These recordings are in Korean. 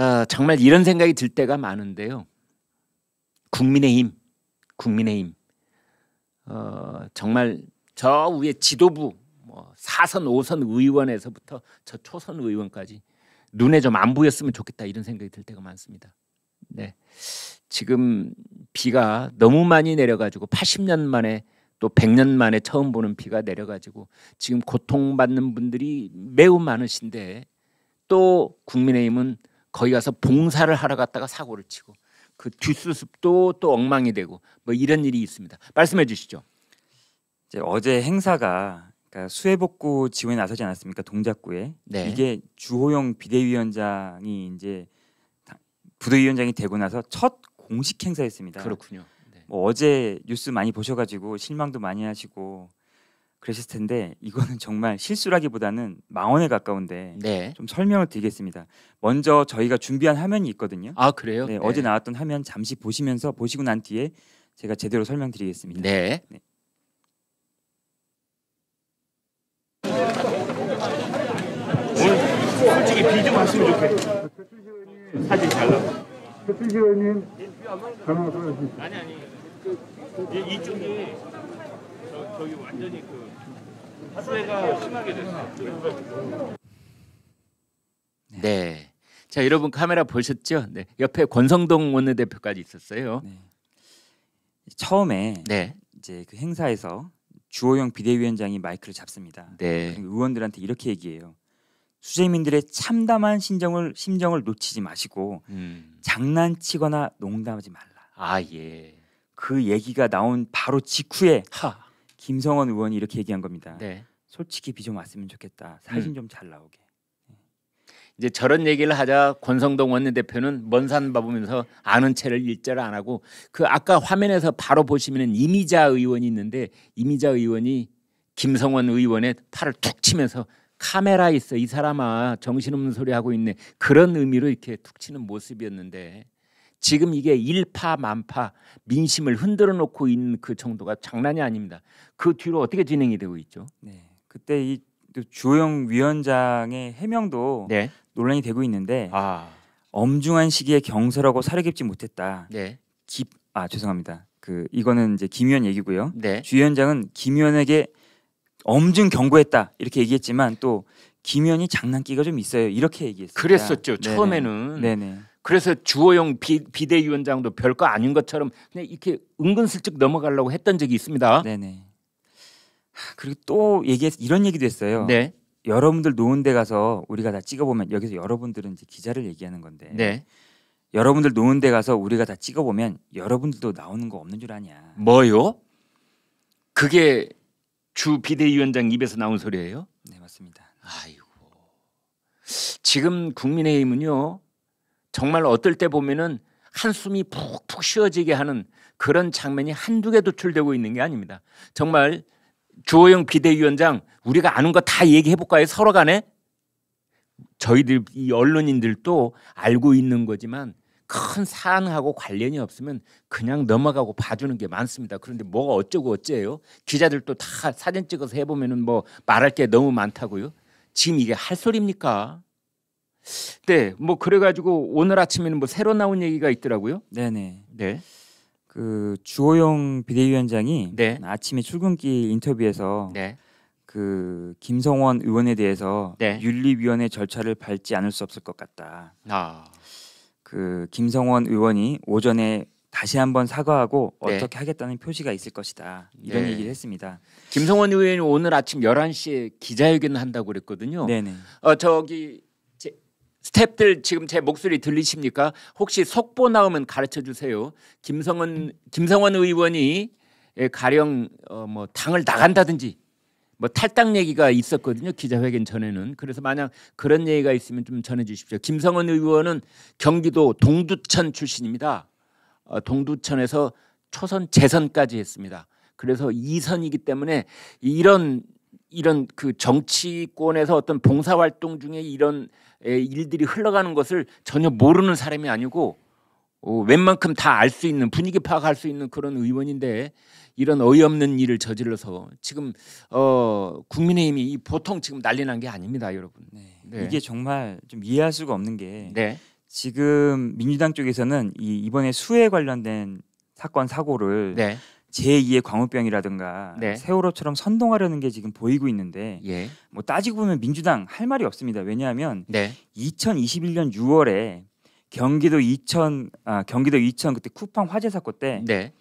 아, 정말 이런 생각이 들 때가 많은데요. 국민의힘, 국민의힘 어, 정말 저 위에 지도부 뭐 4선, 5선 의원에서부터 저 초선 의원까지 눈에 좀 안 보였으면 좋겠다 이런 생각이 들 때가 많습니다. 네. 지금 비가 너무 많이 내려가지고 80년 만에 또 100년 만에 처음 보는 비가 내려가지고 지금 고통받는 분들이 매우 많으신데 또 국민의힘은 거기 가서 봉사를 하러 갔다가 사고를 치고 그 뒷수습도 또 엉망이 되고 뭐 이런 일이 있습니다. 말씀해 주시죠. 이제 어제 행사가 그러니까 수해복구 지원에 나서지 않았습니까 동작구에 네. 이게 주호영 비대위원장이 이제 부대위원장이 되고 나서 첫 공식 행사였습니다. 그렇군요. 네. 뭐 어제 뉴스 많이 보셔가지고 실망도 많이 하시고 그러실 텐데 이거는 정말 실수라기보다는 망언에 가까운데 네. 좀 설명을 드리겠습니다. 먼저 저희가 준비한 화면이 있거든요. 아 그래요? 네, 네. 어제 나왔던 화면 잠시 보시면서 보시고 난 뒤에 제가 제대로 설명드리겠습니다. 네. 네. 오늘 솔직히 비좀 하시면 좋겠다. 사진 잘나 최필기 의원님 전화 걸어주세요. 아니 아니. 이쪽이 저, 저기 완전히 그. 화가 심하게 됐 네. 네. 자 여러분 카메라 보셨죠? 네. 옆에 권성동 원내대표까지 있었어요. 네. 처음에 네. 이제 그 행사에서 주호영 비대위원장이 마이크를 잡습니다. 네. 의원들한테 이렇게 얘기해요. 수재민들의 참담한 심정을 심정을 놓치지 마시고 음. 장난치거나 농담하지 말라. 아 예. 그 얘기가 나온 바로 직후에 하. 김성원 의원이 이렇게 얘기한 겁니다. 네. 솔직히 비좀 왔으면 좋겠다. 사진 음. 좀잘 나오게. 예. 이제 저런 얘기를 하자 권성동 원내대표는 먼산 봐보면서 아는 채를 일절 안 하고 그 아까 화면에서 바로 보시면은 이미자 의원이 있는데 이미자 의원이 김성원 의원의 팔을 툭 치면서 카메라 있어 이 사람아 정신없는 소리 하고 있네 그런 의미로 이렇게 툭 치는 모습이었는데 지금 이게 일파만파 민심을 흔들어 놓고 있는 그 정도가 장난이 아닙니다. 그 뒤로 어떻게 진행이 되고 있죠? 네. 그때 이 주호영 위원장의 해명도 네. 논란이 되고 있는데 아. 엄중한 시기에 경솔하고 사려깊지 못했다. 네. 깊, 아 죄송합니다. 그 이거는 이제 김 위원 얘기고요. 네. 주 위원장은 김 위원에게 엄중 경고했다 이렇게 얘기했지만 또 김 위원이 장난기가 좀 있어요. 이렇게 얘기했어요. 그랬었죠. 처음에는. 네네. 그래서 주호영 비, 대위원장도 별거 아닌 것처럼 그냥 이렇게 은근슬쩍 넘어가려고 했던 적이 있습니다. 네네. 그리고 또 얘기 이런 얘기도 했어요. 네. 여러분들 노은데 가서 우리가 다 찍어보면 여기서 여러분들은 이제 기자를 얘기하는 건데 네. 여러분들 노은데 가서 우리가 다 찍어보면 여러분들도 나오는 거 없는 줄 아냐. 뭐요? 그게 주 비대위원장 입에서 나온 소리예요? 네 맞습니다. 아이고 지금 국민의힘은요 정말 어떨 때 보면은 한숨이 푹푹 쉬어지게 하는 그런 장면이 한두 개 도출되고 있는 게 아닙니다. 정말 주호영 비대위원장 우리가 아는 거 다 얘기해 볼까요? 서로 간에 저희들 이 언론인들도 알고 있는 거지만 큰 사안하고 관련이 없으면 그냥 넘어가고 봐주는 게 많습니다. 그런데 뭐가 어쩌고 어째요? 기자들도 다 사진 찍어서 해보면뭐 말할 게 너무 많다고요. 지금 이게 할 소리입니까? 네, 뭐 그래가지고 오늘 아침에는 뭐 새로 나온 얘기가 있더라고요. 네네. 네. 그 주호영 비대위원장이 네. 아침에 출근길 인터뷰에서 네. 그 김성원 의원에 대해서 네. 윤리위원회 절차를 밟지 않을 수 없을 것 같다. 아. 그 김성원 의원이 오전에 다시 한번 사과하고 네. 어떻게 하겠다는 표시가 있을 것이다. 이런 네. 얘기를 했습니다. 김성원 의원이 오늘 아침 11시에 기자회견을 한다고 그랬거든요. 네네. 어 저기 스탭들 지금 제 목소리 들리십니까? 혹시 속보 나오면 가르쳐 주세요. 김성은 김성원 의원이 예, 가령 어뭐 당을 나간다든지 뭐 탈당 얘기가 있었거든요 기자회견 전에는 그래서 만약 그런 얘기가 있으면 좀 전해주십시오. 김성원 의원은 경기도 동두천 출신입니다. 어, 동두천에서 초선 재선까지 했습니다. 그래서 이선이기 때문에 이런 이런 그 정치권에서 어떤 봉사활동 중에 이런 일들이 흘러가는 것을 전혀 모르는 사람이 아니고 어, 웬만큼 다 알 수 있는 분위기 파악할 수 있는 그런 의원인데 이런 어이없는 일을 저질러서 지금 어, 국민의힘이 보통 지금 난리 난 게 아닙니다, 여러분. 네. 네. 이게 정말 좀 이해할 수가 없는 게 네. 지금 민주당 쪽에서는 이 이번에 수해 관련된 사건 사고를 네. 제2의 광우병이라든가 네. 세월호처럼 선동하려는 게 지금 보이고 있는데 예. 뭐 따지고 보면 민주당 할 말이 없습니다. 왜냐하면 네. 2021년 6월에 경기도 이천 아, 경기도 이천 그때 쿠팡 화재 사건 때 네.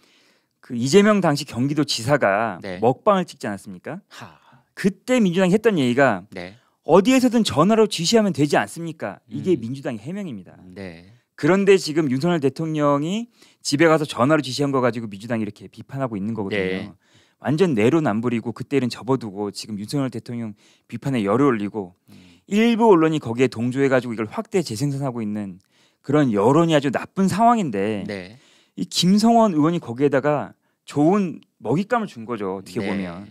그 이재명 당시 경기도 지사가 네. 먹방을 찍지 않았습니까? 하. 그때 민주당이 했던 얘기가 네. 어디에서든 전화로 지시하면 되지 않습니까? 이게 음. 민주당의 해명입니다. 네. 그런데 지금 윤석열 대통령이 집에 가서 전화로 지시한 거 가지고 민주당이 이렇게 비판하고 있는 거거든요. 네. 완전 내로남불이고 그때는 접어두고 지금 윤석열 대통령 비판에 열을 올리고 음. 일부 언론이 거기에 동조해 가지고 이걸 확대 재생산하고 있는 그런 여론이 아주 나쁜 상황인데 네. 이 김성원 의원이 거기에다가 좋은 먹잇감을 준 거죠. 어떻게 네. 보면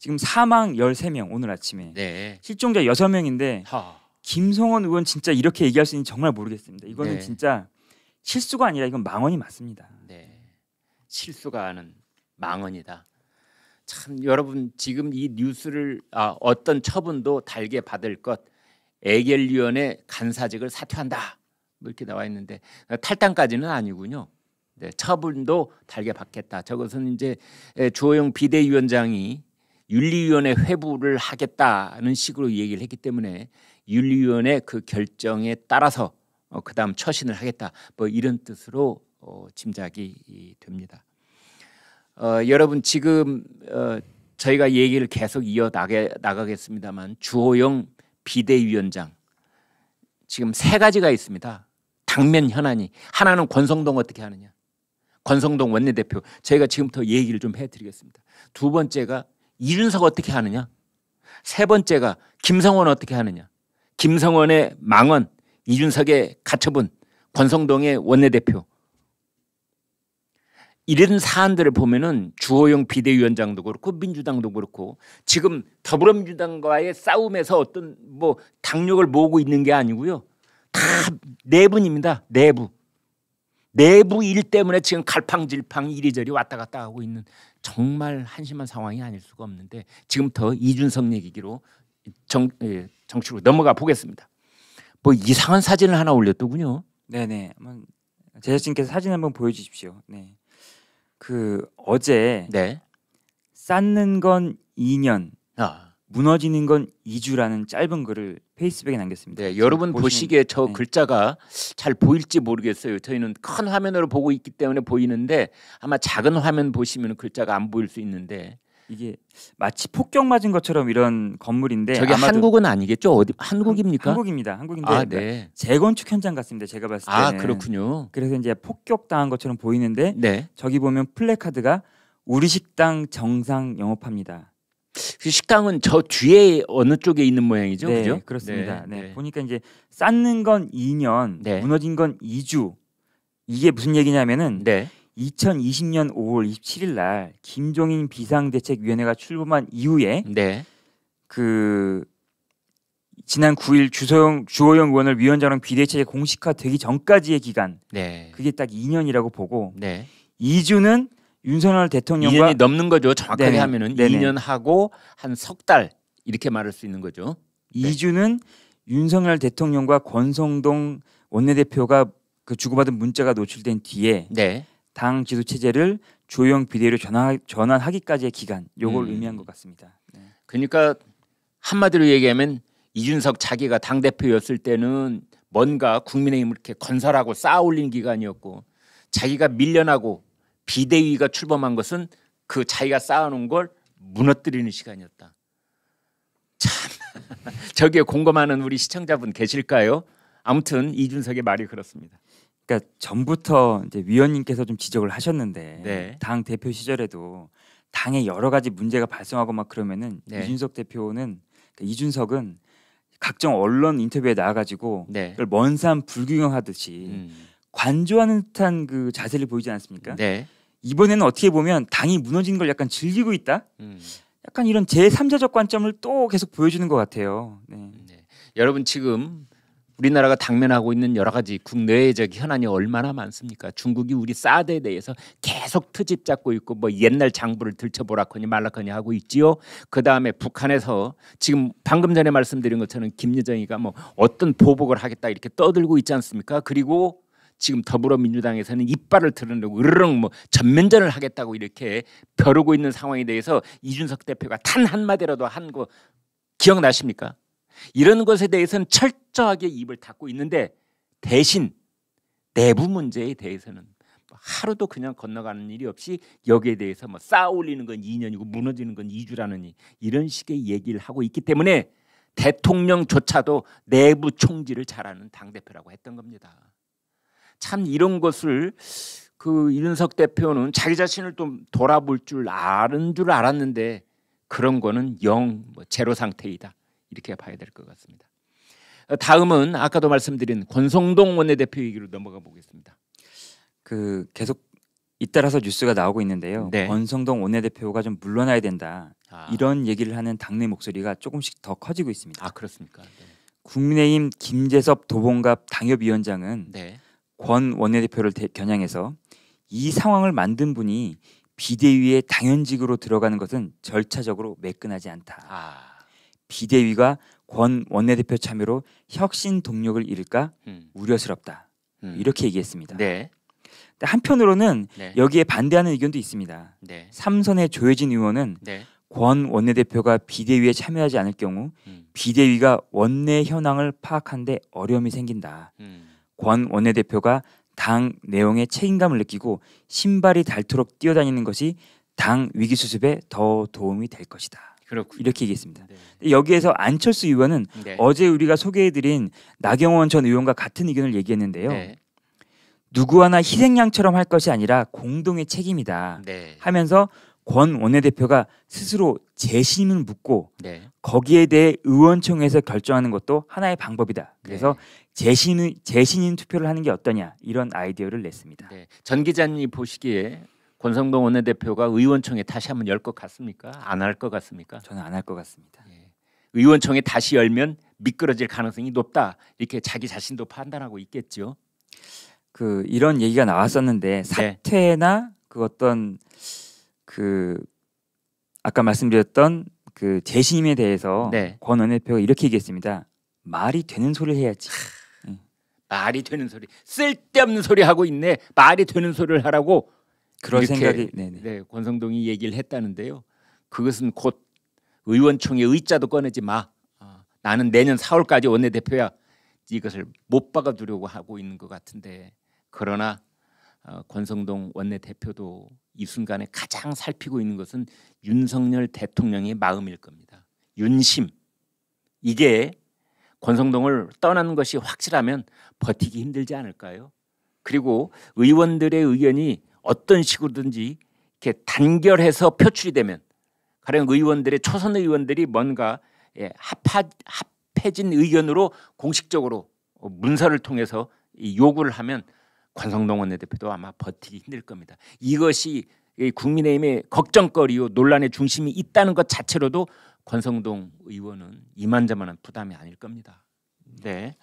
지금 사망 13명 오늘 아침에 네. 실종자 6명인데 하. 김성원 의원 진짜 이렇게 얘기할 수 있는지 정말 모르겠습니다. 이거는 네. 진짜 실수가 아니라 이건 망언이 맞습니다. 네. 실수가 아닌 망언이다. 참 여러분 지금 이 뉴스를 아, 어떤 처분도 달게 받을 것 에겔리언의 간사직을 사퇴한다 뭐 이렇게 나와 있는데 탈당까지는 아니군요. 네, 처분도 달게 받겠다. 저것은 이제 주영 비대위원장이 윤리위원회 회부를 하겠다는 식으로 얘기를 했기 때문에 윤리위원회 그 결정에 따라서 어, 그 다음 처신을 하겠다 뭐 이런 뜻으로 어, 짐작이 됩니다. 어, 여러분 지금 어, 저희가 얘기를 계속 이어 나게, 나가겠습니다만 주호영 비대위원장 지금 세 가지가 있습니다. 당면 현안이 하나는 권성동 어떻게 하느냐 권성동 원내대표 저희가 지금부터 얘기를 좀 해드리겠습니다. 두 번째가 이준석 어떻게 하느냐 세 번째가 김성원 어떻게 하느냐 김성원의 망언 이준석의 가처분, 권성동의 원내대표 이런 사안들을 보면은 주호영 비대위원장도 그렇고 민주당도 그렇고 지금 더불어민주당과의 싸움에서 어떤 뭐 당력을 모으고 있는 게 아니고요. 다 내분입니다. 내부. 내부 일 때문에 지금 갈팡질팡 이리저리 왔다 갔다 하고 있는 정말 한심한 상황이 아닐 수가 없는데 지금부 이준석 얘기기로 정, 예, 정치로 넘어가 보겠습니다. 뭐 이상한 사진을 하나 올렸더군요. 네네. 한번 제작진께서 사진 한번 보여주십시오. 네. 그 어제 네. 쌓는 건 2년, 아. 무너지는 건 2주라는 짧은 글을 페이스북에 남겼습니다. 네, 여러분 보시는, 보시기에 저 네. 글자가 잘 보일지 모르겠어요. 저희는 큰 화면으로 보고 있기 때문에 보이는데 아마 작은 화면 보시면 글자가 안 보일 수 있는데 이게 마치 폭격 맞은 것처럼 이런 건물인데 저게 한국은 아니겠죠? 어디 한국입니까? 한국입니다. 한국인데 아, 네. 재건축 현장 같습니다. 제가 봤을 때 아, 그렇군요. 그래서 이제 폭격 당한 것처럼 보이는데 네. 저기 보면 플래카드가 우리 식당 정상 영업합니다. 그 식당은 저 뒤에 어느 쪽에 있는 모양이죠? 네, 그죠? 그렇습니다. 네, 네. 네. 보니까 이제 쌓는 건 2년, 무너진 건 2주. 이게 무슨 얘기냐면은 네. 2020년 5월 27일 날 김종인 비상대책위원회가 출범한 이후에 네. 그 지난 9일 주소영 주호영 의원을 위원장으로 비대책이 공식화되기 전까지의 기간 네. 그게 딱 2년이라고 보고 네. 2주는 윤석열 대통령과 2년이 넘는 거죠. 정확하게 네네. 하면은 네네. 2년 하고 한 석 달 이렇게 말할 수 있는 거죠. 2주는 윤석열 대통령과 권성동 원내대표가 그 주고받은 문자가 노출된 뒤에 네. 당 지도 체제를 조형 비대위로 전환, 하기까지의 기간 요걸 음. 의미한 것 같습니다. 네. 그러니까 한마디로 얘기하면 이준석 자기가 당 대표였을 때는 뭔가 국민의힘을 이렇게 건설하고 쌓아올린 기간이었고 자기가 밀려나고 비대위가 출범한 것은 그 자기가 쌓아놓은 걸 무너뜨리는 시간이었다. 참 저기에 공감하는 우리 시청자분 계실까요? 아무튼 이준석의 말이 그렇습니다. 그러니까 전부터 이제 위원님께서 좀 지적을 하셨는데 네. 당 대표 시절에도 당에 여러 가지 문제가 발생하고 막 그러면은 네. 이준석 대표는 그러니까 이준석은 각종 언론 인터뷰에 나와가지고 네. 그걸 먼산 불균형하듯이 음. 관조하는 듯한 그 자세를 보이지 않습니까? 네. 이번에는 어떻게 보면 당이 무너진 걸 약간 즐기고 있다. 음. 약간 이런 제3자적 관점을 또 계속 보여주는 것 같아요. 네. 네. 여러분 지금 우리나라가 당면하고 있는 여러 가지 국내적 현안이 얼마나 많습니까? 중국이 우리 사드에 대해서 계속 트집 잡고 있고 뭐 옛날 장부를 들춰보라커니말라커니 하고 있지요. 그 다음에 북한에서 지금 방금 전에 말씀드린 것처럼 김여정이가 뭐 어떤 보복을 하겠다 이렇게 떠들고 있지 않습니까? 그리고 지금 더불어민주당에서는 이빨을 드러내고 으르렁 뭐 전면전을 하겠다고 이렇게 벼르고 있는 상황에 대해서 이준석 대표가 단 한마디라도 한 거 기억나십니까? 이런 것에 대해서는 철저하게 입을 닫고 있는데 대신 내부 문제에 대해서는 뭐 하루도 그냥 건너가는 일이 없이 여기에 대해서 뭐 쌓아올리는 건 2년이고 무너지는 건 2주라느니 이런 식의 얘기를 하고 있기 때문에 대통령조차도 내부 총질을 잘하는 당 대표라고 했던 겁니다. 참 이런 것을 그 이준석 대표는 자기 자신을 좀 돌아볼 줄 아는 줄 알았는데 그런 거는 영뭐 제로 상태이다. 이렇게 봐야 될 것 같습니다. 어, 다음은 아까도 말씀드린 권성동 원내대표 얘기로 넘어가 보겠습니다. 그 계속 잇따라서 뉴스가 나오고 있는데요. 네. 권성동 원내대표가 좀 물러나야 된다. 아. 이런 얘기를 하는 당내 목소리가 조금씩 더 커지고 있습니다. 아 그렇습니까? 네. 국민의힘 김재섭 도봉갑 당협위원장은 네. 권 원내대표를 대, 겨냥해서 이 상황을 만든 분이 비대위의 당연직으로 들어가는 것은 절차적으로 매끈하지 않다. 아. 비대위가 권 원내대표 참여로 혁신 동력을 잃을까 음. 우려스럽다 음. 이렇게 얘기했습니다. 네. 한편으로는 네. 여기에 반대하는 의견도 있습니다. 네. 삼선의 조혜진 의원은 네. 권 원내대표가 비대위에 참여하지 않을 경우 음. 비대위가 원내 현황을 파악하는데 어려움이 생긴다. 음. 권 원내대표가 당 내용에 책임감을 느끼고 신발이 닳도록 뛰어다니는 것이 당 위기 수습에 더 도움이 될 것이다. 그렇군 이렇게 얘기했습니다. 네. 여기에서 안철수 의원은 네. 어제 우리가 소개해드린 나경원 전 의원과 같은 의견을 얘기했는데요. 네. 누구 하나 희생양처럼 할 것이 아니라 공동의 책임이다 네. 하면서 권 원내대표가 스스로 재심을 묻고 네. 거기에 대해 의원총회에서 결정하는 것도 하나의 방법이다. 네. 그래서 재신 재신인 투표를 하는 게 어떠냐 이런 아이디어를 냈습니다. 전 기자님이 보시기에 권성동 원내대표가 의원총회 다시 한번 열 것 같습니까? 안 할 것 같습니까? 저는 안 할 것 같습니다. 예. 의원총회 다시 열면 미끄러질 가능성이 높다 이렇게 자기 자신도 판단하고 있겠죠. 그 이런 얘기가 나왔었는데 네. 사퇴나 그 어떤 그 아까 말씀드렸던 그 재심에 대해서 네. 권 원내대표가 이렇게 얘기했습니다. 말이 되는 소리를 해야지. 말이 되는 소리 쓸데없는 소리 하고 있네. 말이 되는 소리를 하라고 그런 생각이 네네. 네. 네, 권성동이 얘기를 했다는데요. 그것은 곧 의원총회 의자도 꺼내지 마. 아, 나는 내년 4월까지 원내대표야. 이것을 못 박아두려고 하고 있는 것 같은데 그러나 어, 권성동 원내대표도 이 순간에 가장 살피고 있는 것은 윤석열 대통령의 마음일 겁니다. 윤심 이게 권성동을 떠나는 것이 확실하면 버티기 힘들지 않을까요? 그리고 의원들의 의견이 어떤 식으로든지 이렇게 단결해서 표출이 되면 가령 의원들의 초선 의원들이 뭔가 예, 합하, 합해진 의견으로 공식적으로 문서를 통해서 요구를 하면 권성동 원내대표도 아마 버티기 힘들 겁니다. 이것이 국민의힘의 걱정거리요 논란의 중심이 있다는 것 자체로도 권성동 의원은 이만저만한 부담이 아닐 겁니다. 네,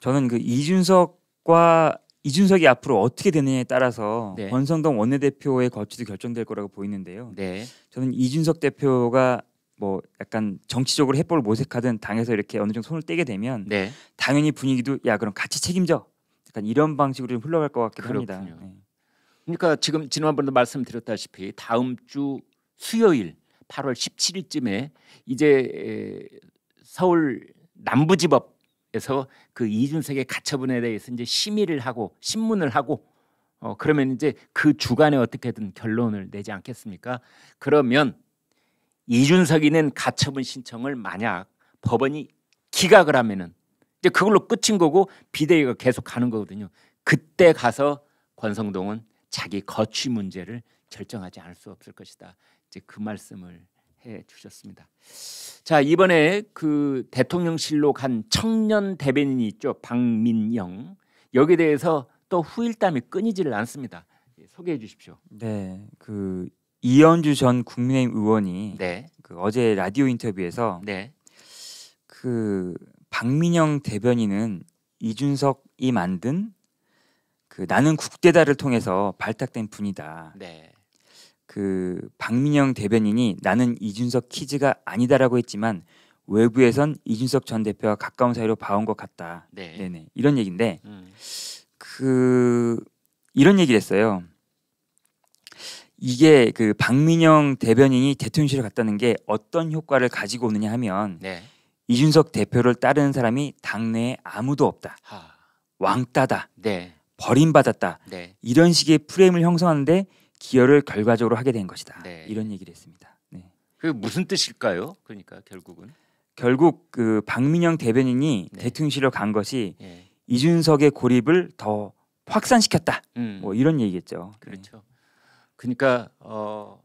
저는 그 이준석과 이준석이 앞으로 어떻게 되느냐에 따라서 네. 권성동 원내대표의 거취도 결정될 거라고 보이는데요. 네. 저는 이준석 대표가 뭐 약간 정치적으로 해법을 모색하든 당에서 이렇게 어느 정도 손을 떼게 되면 네. 당연히 분위기도 야 그럼 같이 책임져 약간 이런 방식으로 좀 흘러갈 것 같기도 그렇군요. 합니다. 네. 그러니까 지금 지난번도 에 말씀드렸다시피 다음 주 수요일 8월 17일쯤에 이제 서울 남부지법 그래서그 이준석의 가처분에 대해서 이제 심의를 하고 신문을 하고 어 그러면 이제 그 주간에 어떻게든 결론을 내지 않겠습니까? 그러면 이준석이는 가처분 신청을 만약 법원이 기각을 하면은 이제 그걸로 끝인 거고 비대위가 계속 가는 거거든요. 그때 가서 권성동은 자기 거취 문제를 결정하지 않을 수 없을 것이다. 이제 그 말씀을 해 주셨습니다. 자 이번에 그 대통령실로 간 청년 대변인이 있죠 박민영 여기에 대해서 또 후일담이 끊이질 않습니다. 예, 소개해 주십시오. 네, 그 이현주 전 국민의힘 의원이 네. 그 어제 라디오 인터뷰에서 네. 그 박민영 대변인은 이준석이 만든 그 나는 국대다를 통해서 발탁된 분이다. 네. 그 박민영 대변인이 나는 이준석 키즈가 아니다라고 했지만 외부에선 이준석 전 대표와 가까운 사이로 봐온 것 같다. 네. 네네. 이런 얘기인데 음. 그 이런 얘기를 했어요. 이게 그 박민영 대변인이 대통령실을 갔다는 게 어떤 효과를 가지고 오느냐 하면 네. 이준석 대표를 따르는 사람이 당내에 아무도 없다. 하. 왕따다. 네. 버림받았다. 네. 이런 식의 프레임을 형성하는데 기여를 결과적으로 하게 된 것이다. 네. 이런 얘기를 했습니다. 네. 그 무슨 뜻일까요? 그러니까 결국은 결국 그 박민영 대변인이 네. 대통령실로 간 것이 네. 이준석의 고립을 더 확산시켰다. 음. 뭐 이런 얘기겠죠. 네. 그렇죠. 그러니까 어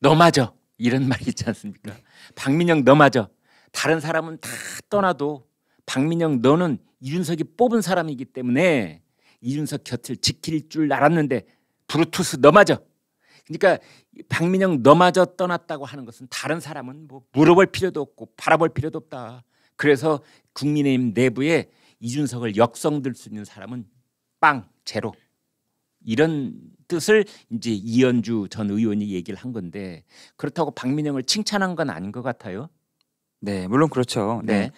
너마저 이런 말이 있지 않습니까? 네. 박민영 너마저 다른 사람은 다 떠나도 박민영 너는 이준석이 뽑은 사람이기 때문에 이준석 곁을 지킬 줄 알았는데 브루투스 너마저 그러니까 박민영 너마저 떠났다고 하는 것은 다른 사람은 뭐 물어볼 필요도 없고 바라볼 필요도 없다. 그래서 국민의힘 내부에 이준석을 역성들 수 있는 사람은 빵 제로 이런 뜻을 이제 이현주 전 의원이 얘기를 한 건데 그렇다고 박민영을 칭찬한 건 아닌 것 같아요. 네, 물론 그렇죠. 네, 네.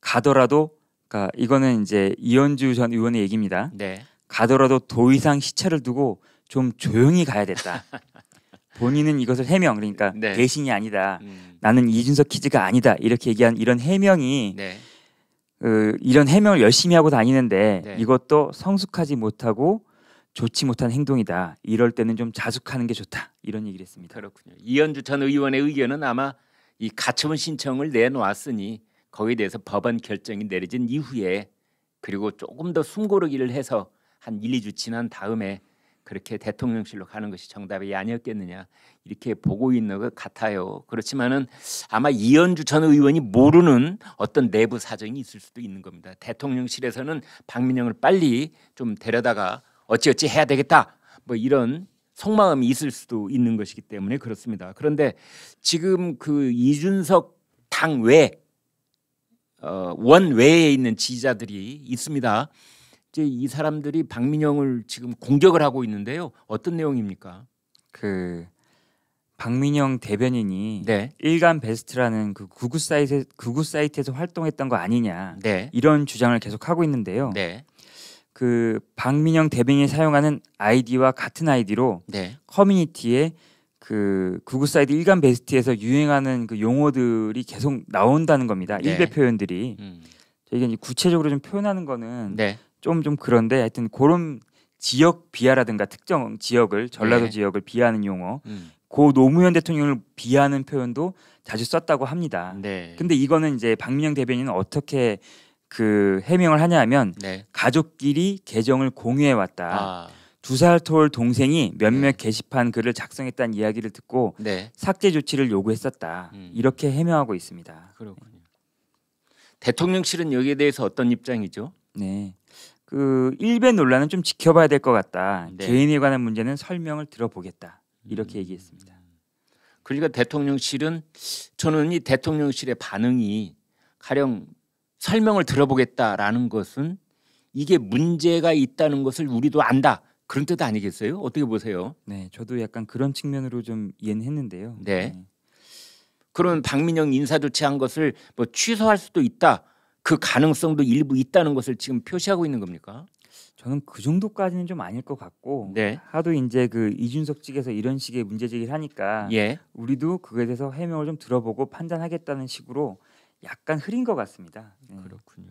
가더라도 그러니까 이거는 이제 이현주 전 의원의 얘기입니다. 네. 가더라도 더 이상 시차를 두고 좀 조용히 가야겠다. 본인은 이것을 해명 그러니까 네. 배신이 아니다. 음. 나는 이준석 키즈가 아니다. 이렇게 얘기한 이런 해명이 네. 그, 이런 해명을 열심히 하고 다니는데 네. 이것도 성숙하지 못하고 좋지 못한 행동이다. 이럴 때는 좀 자숙하는 게 좋다. 이런 얘기를 했습니다. 그렇군요. 이현주 전 의원의 의견은 아마 이 가처분 신청을 내놓았으니 거기에 대해서 법원 결정이 내려진 이후에 그리고 조금 더 숨고르기를 해서 한 1, 2주 지난 다음에 그렇게 대통령실로 가는 것이 정답이 아니었겠느냐 이렇게 보고 있는 것 같아요. 그렇지만은 아마 이현주 전 의원이 모르는 어떤 내부 사정이 있을 수도 있는 겁니다. 대통령실에서는 박민영을 빨리 좀 데려다가 어찌어찌 해야 되겠다 뭐 이런 속마음이 있을 수도 있는 것이기 때문에 그렇습니다. 그런데 지금 그 이준석 당외 어, 원외에 있는 지지자들이 있습니다. 이제 이 사람들이 박민영을 지금 공격을 하고 있는데요. 어떤 내용입니까? 그 박민영 대변인이 네. 일간 베스트라는 그 구구 사이트 구구 사이트에서 활동했던 거 아니냐 네. 이런 주장을 계속 하고 있는데요. 네. 그 박민영 대변인이 사용하는 아이디와 같은 아이디로 네. 커뮤니티에 그 구구 사이트 일간 베스트에서 유행하는 그 용어들이 계속 나온다는 겁니다. 네. 일베 표현들이. 음. 저희가 이제 구체적으로 좀 표현하는 거는 네. 좀좀 그런데 하여튼 그런 지역 비하라든가 특정 지역을 전라도 네. 지역을 비하하는 용어 음. 고 노무현 대통령을 비하하는 표현도 자주 썼다고 합니다. 네. 근데 이거는 이제 박민영 대변인은 어떻게 그 해명을 하냐면 네. 가족끼리 계정을 공유해 왔다. 아. 두살 터울 동생이 몇몇 네. 게시판 글을 작성했다는 이야기를 듣고 네. 삭제 조치를 요구했었다. 음. 이렇게 해명하고 있습니다. 그렇군요. 대통령실은 여기에 대해서 어떤 입장이죠? 네. 그일베 논란은 좀 지켜봐야 될 것 같다. 네. 개인에 관한 문제는 설명을 들어보겠다. 이렇게 음. 얘기했습니다. 그러니까 대통령실은 저는 이 대통령실의 반응이 가령 설명을 들어보겠다라는 것은 이게 문제가 있다는 것을 우리도 안다. 그런 뜻 아니겠어요? 어떻게 보세요? 네, 저도 약간 그런 측면으로 좀 이해는 했는데요. 네. 네. 그면 박민영 인사 조치한 것을 뭐 취소할 수도 있다. 그 가능성도 일부 있다는 것을 지금 표시하고 있는 겁니까? 저는 그 정도까지는 좀 아닐 것 같고 네. 하도 이제 그 이준석 측에서 이런 식의 문제 제기를 하니까 예. 우리도 그거에 대해서 해명을 좀 들어보고 판단하겠다는 식으로 약간 흐린 것 같습니다. 네. 그렇군요.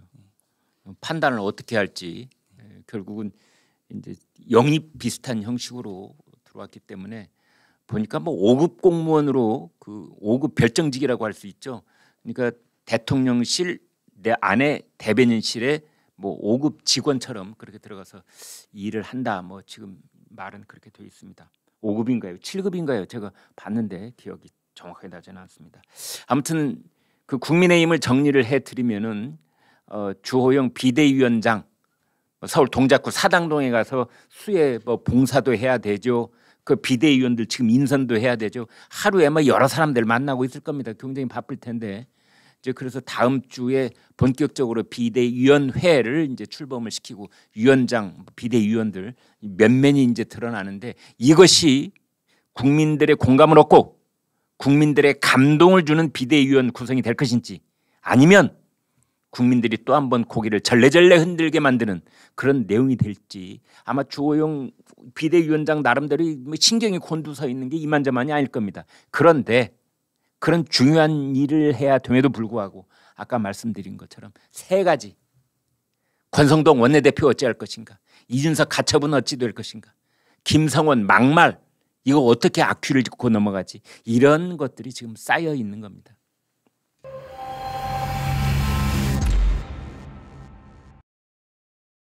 판단을 어떻게 할지 예, 결국은 이제 영입 비슷한 형식으로 들어왔기 때문에 보니까 뭐 5급 공무원으로 그 5급 별정직이라고 할 수 있죠. 그러니까 대통령실 내 아내 대변인실에 뭐 5급 직원처럼 그렇게 들어가서 일을 한다. 뭐 지금 말은 그렇게 되어 있습니다. 5급인가요? 7급인가요? 제가 봤는데 기억이 정확하게 나지는 않습니다. 아무튼 그 국민의힘을 정리를 해 드리면은 어, 주호영 비대위원장 뭐 서울 동작구 사당동에 가서 수해 뭐 봉사도 해야 되죠. 그 비대위원들 지금 인선도 해야 되죠. 하루에 막 여러 사람들 만나고 있을 겁니다. 굉장히 바쁠 텐데 이제 그래서 다음 주에 본격적으로 비대위원회를 이제 출범을 시키고 위원장 비대위원들 몇면이 이제 드러나는데 이것이 국민들의 공감을 얻고 국민들의 감동을 주는 비대위원 구성이 될 것인지 아니면 국민들이 또 한 번 고개를 절레절레 흔들게 만드는 그런 내용이 될지 아마 주호영 비대위원장 나름대로 뭐 신경이 곤두서 있는 게 이만저만이 아닐 겁니다. 그런데 그런 중요한 일을 해야 됨에도 불구하고 아까 말씀드린 것처럼 세 가지 권성동 원내대표 어찌할 것인가 이준석 가처분 어찌 될 것인가 김성원 막말 이거 어떻게 악취를 짚고 넘어가지 이런 것들이 지금 쌓여 있는 겁니다.